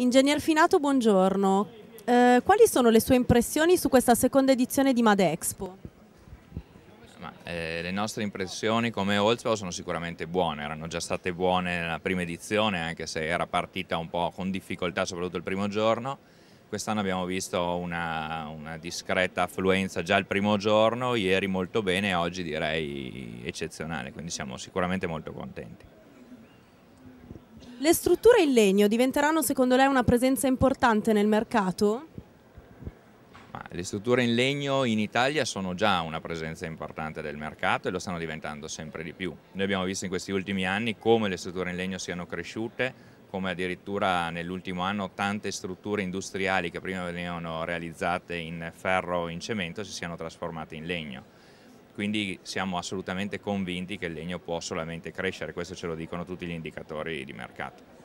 Ingegner Finato, buongiorno. Eh, quali sono le sue impressioni su questa seconda edizione di Madexpo? Ma, eh, le nostre impressioni come Oldswell sono sicuramente buone, erano già state buone nella prima edizione anche se era partita un po' con difficoltà soprattutto il primo giorno, quest'anno abbiamo visto una, una discreta affluenza già il primo giorno, ieri molto bene, e oggi direi eccezionale, quindi siamo sicuramente molto contenti. Le strutture in legno diventeranno secondo lei una presenza importante nel mercato? le strutture in legno in Italia sono già una presenza importante del mercato e lo stanno diventando sempre di più. Noi abbiamo visto in questi ultimi anni come le strutture in legno siano cresciute, come addirittura nell'ultimo anno tante strutture industriali che prima venivano realizzate in ferro o in cemento si siano trasformate in legno quindi siamo assolutamente convinti che il legno può solamente crescere, questo ce lo dicono tutti gli indicatori di mercato.